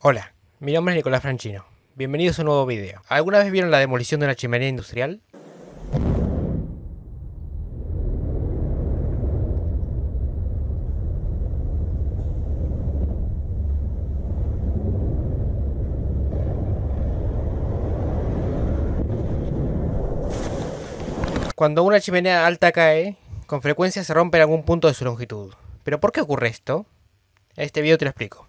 Hola, mi nombre es Nicolás Franchino. Bienvenidos a un nuevo video. ¿Alguna vez vieron la demolición de una chimenea industrial? Cuando una chimenea alta cae, con frecuencia se rompe en algún punto de su longitud. ¿Pero por qué ocurre esto? En Este video te lo explico.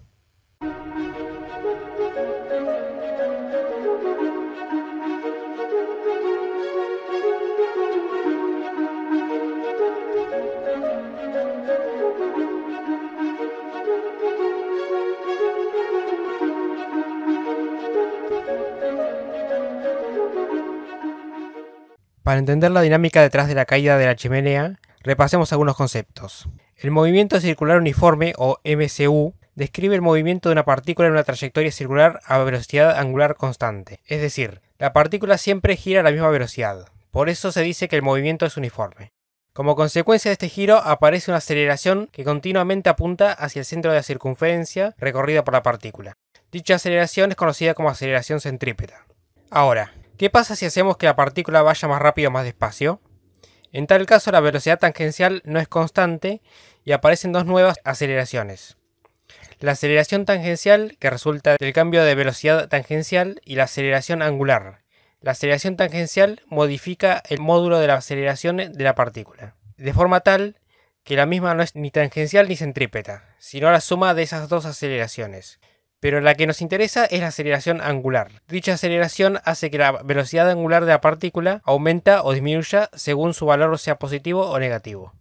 Para entender la dinámica detrás de la caída de la chimenea, repasemos algunos conceptos. El movimiento circular uniforme, o MCU, describe el movimiento de una partícula en una trayectoria circular a velocidad angular constante. Es decir, la partícula siempre gira a la misma velocidad. Por eso se dice que el movimiento es uniforme. Como consecuencia de este giro aparece una aceleración que continuamente apunta hacia el centro de la circunferencia recorrida por la partícula. Dicha aceleración es conocida como aceleración centrípeta. Ahora, ¿Qué pasa si hacemos que la partícula vaya más rápido o más despacio? En tal caso la velocidad tangencial no es constante y aparecen dos nuevas aceleraciones. La aceleración tangencial, que resulta del cambio de velocidad tangencial, y la aceleración angular. La aceleración tangencial modifica el módulo de la aceleración de la partícula, de forma tal que la misma no es ni tangencial ni centrípeta, sino la suma de esas dos aceleraciones pero la que nos interesa es la aceleración angular. Dicha aceleración hace que la velocidad angular de la partícula aumenta o disminuya según su valor sea positivo o negativo.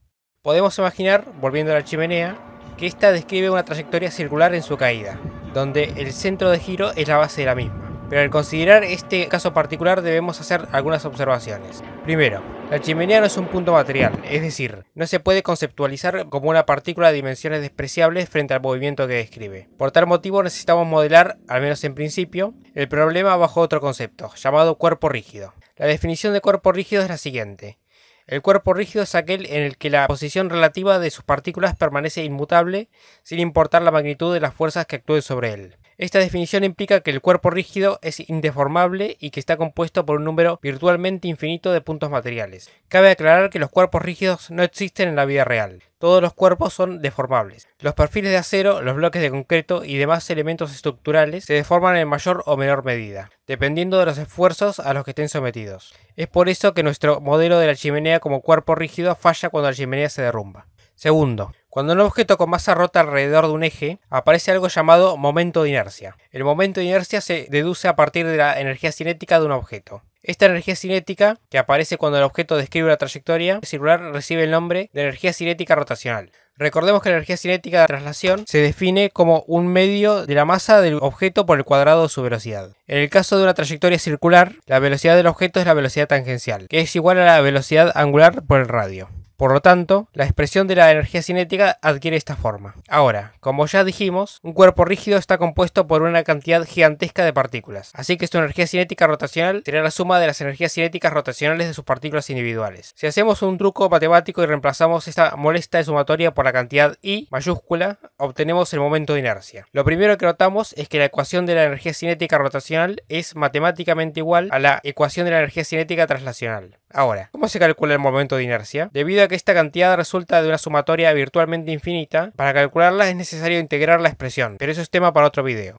Podemos imaginar, volviendo a la chimenea, que esta describe una trayectoria circular en su caída, donde el centro de giro es la base de la misma pero al considerar este caso particular debemos hacer algunas observaciones. Primero, la chimenea no es un punto material, es decir, no se puede conceptualizar como una partícula de dimensiones despreciables frente al movimiento que describe. Por tal motivo necesitamos modelar, al menos en principio, el problema bajo otro concepto, llamado cuerpo rígido. La definición de cuerpo rígido es la siguiente. El cuerpo rígido es aquel en el que la posición relativa de sus partículas permanece inmutable sin importar la magnitud de las fuerzas que actúen sobre él. Esta definición implica que el cuerpo rígido es indeformable y que está compuesto por un número virtualmente infinito de puntos materiales. Cabe aclarar que los cuerpos rígidos no existen en la vida real. Todos los cuerpos son deformables. Los perfiles de acero, los bloques de concreto y demás elementos estructurales se deforman en mayor o menor medida, dependiendo de los esfuerzos a los que estén sometidos. Es por eso que nuestro modelo de la chimenea como cuerpo rígido falla cuando la chimenea se derrumba. Segundo, cuando un objeto con masa rota alrededor de un eje, aparece algo llamado momento de inercia. El momento de inercia se deduce a partir de la energía cinética de un objeto. Esta energía cinética, que aparece cuando el objeto describe una trayectoria circular, recibe el nombre de energía cinética rotacional. Recordemos que la energía cinética de traslación se define como un medio de la masa del objeto por el cuadrado de su velocidad. En el caso de una trayectoria circular, la velocidad del objeto es la velocidad tangencial, que es igual a la velocidad angular por el radio. Por lo tanto, la expresión de la energía cinética adquiere esta forma. Ahora, como ya dijimos, un cuerpo rígido está compuesto por una cantidad gigantesca de partículas, así que su energía cinética rotacional será la suma de las energías cinéticas rotacionales de sus partículas individuales. Si hacemos un truco matemático y reemplazamos esta molesta de sumatoria por la cantidad I mayúscula, obtenemos el momento de inercia. Lo primero que notamos es que la ecuación de la energía cinética rotacional es matemáticamente igual a la ecuación de la energía cinética traslacional. Ahora, ¿cómo se calcula el momento de inercia? Debido a que esta cantidad resulta de una sumatoria virtualmente infinita, para calcularla es necesario integrar la expresión, pero eso es tema para otro video.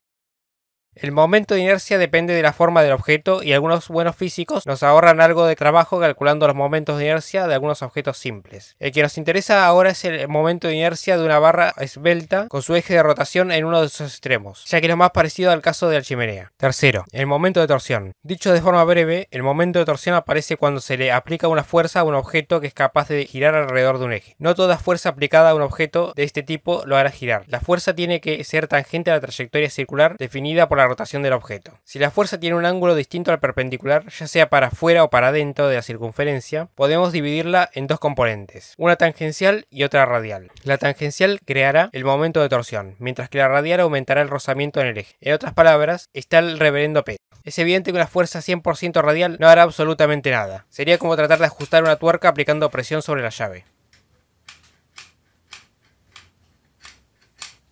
El momento de inercia depende de la forma del objeto y algunos buenos físicos nos ahorran algo de trabajo calculando los momentos de inercia de algunos objetos simples. El que nos interesa ahora es el momento de inercia de una barra esbelta con su eje de rotación en uno de sus extremos, ya que es lo más parecido al caso de la chimenea. Tercero, el momento de torsión. Dicho de forma breve, el momento de torsión aparece cuando se le aplica una fuerza a un objeto que es capaz de girar alrededor de un eje. No toda fuerza aplicada a un objeto de este tipo lo hará girar. La fuerza tiene que ser tangente a la trayectoria circular definida por la rotación del objeto. Si la fuerza tiene un ángulo distinto al perpendicular, ya sea para afuera o para dentro de la circunferencia, podemos dividirla en dos componentes, una tangencial y otra radial. La tangencial creará el momento de torsión, mientras que la radial aumentará el rozamiento en el eje. En otras palabras, está el reverendo P. Es evidente que una fuerza 100% radial no hará absolutamente nada. Sería como tratar de ajustar una tuerca aplicando presión sobre la llave.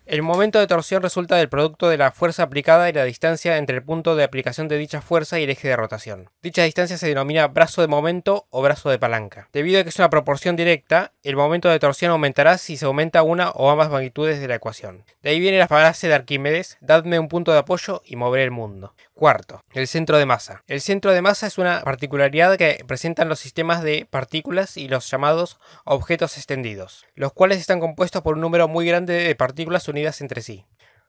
El momento de torsión resulta del producto de la fuerza aplicada y la distancia entre el punto de aplicación de dicha fuerza y el eje de rotación. Dicha distancia se denomina brazo de momento o brazo de palanca. Debido a que es una proporción directa, el momento de torsión aumentará si se aumenta una o ambas magnitudes de la ecuación. De ahí viene la frase de Arquímedes, dadme un punto de apoyo y moveré el mundo. Cuarto, el centro de masa. El centro de masa es una particularidad que presentan los sistemas de partículas y los llamados objetos extendidos, los cuales están compuestos por un número muy grande de partículas unidas entre sí.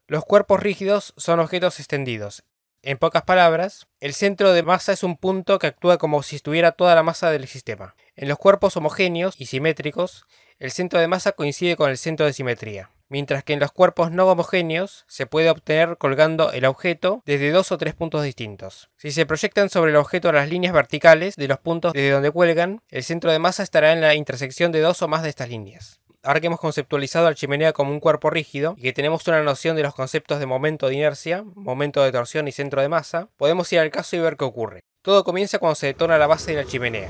Los cuerpos rígidos son objetos extendidos. En pocas palabras, el centro de masa es un punto que actúa como si estuviera toda la masa del sistema. En los cuerpos homogéneos y simétricos, el centro de masa coincide con el centro de simetría mientras que en los cuerpos no homogéneos se puede obtener colgando el objeto desde dos o tres puntos distintos. Si se proyectan sobre el objeto las líneas verticales de los puntos desde donde cuelgan, el centro de masa estará en la intersección de dos o más de estas líneas. Ahora que hemos conceptualizado al la chimenea como un cuerpo rígido y que tenemos una noción de los conceptos de momento de inercia, momento de torsión y centro de masa, podemos ir al caso y ver qué ocurre. Todo comienza cuando se detona la base de la chimenea.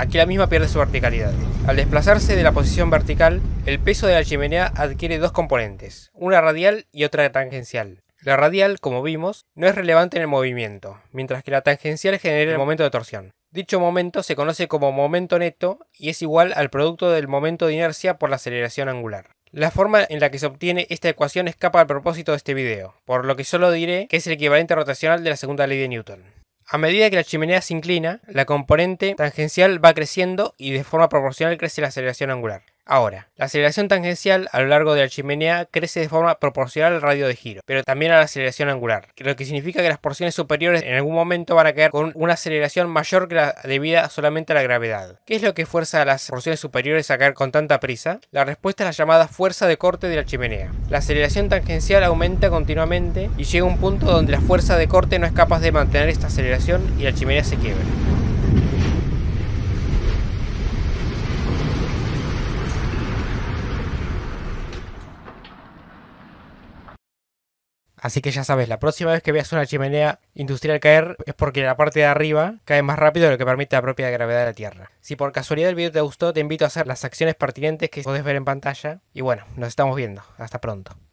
Aquí la misma pierde su verticalidad. Al desplazarse de la posición vertical, el peso de la chimenea adquiere dos componentes, una radial y otra tangencial. La radial, como vimos, no es relevante en el movimiento, mientras que la tangencial genera el momento de torsión. Dicho momento se conoce como momento neto y es igual al producto del momento de inercia por la aceleración angular. La forma en la que se obtiene esta ecuación escapa al propósito de este video, por lo que solo diré que es el equivalente rotacional de la segunda ley de Newton. A medida que la chimenea se inclina, la componente tangencial va creciendo y de forma proporcional crece la aceleración angular. Ahora, la aceleración tangencial a lo largo de la chimenea crece de forma proporcional al radio de giro, pero también a la aceleración angular, lo que significa que las porciones superiores en algún momento van a caer con una aceleración mayor que la debida solamente a la gravedad. ¿Qué es lo que fuerza a las porciones superiores a caer con tanta prisa? La respuesta es la llamada fuerza de corte de la chimenea. La aceleración tangencial aumenta continuamente y llega a un punto donde la fuerza de corte no es capaz de mantener esta aceleración y la chimenea se quiebra. Así que ya sabes, la próxima vez que veas una chimenea industrial caer es porque la parte de arriba cae más rápido de lo que permite la propia gravedad de la Tierra. Si por casualidad el video te gustó, te invito a hacer las acciones pertinentes que podés ver en pantalla. Y bueno, nos estamos viendo. Hasta pronto.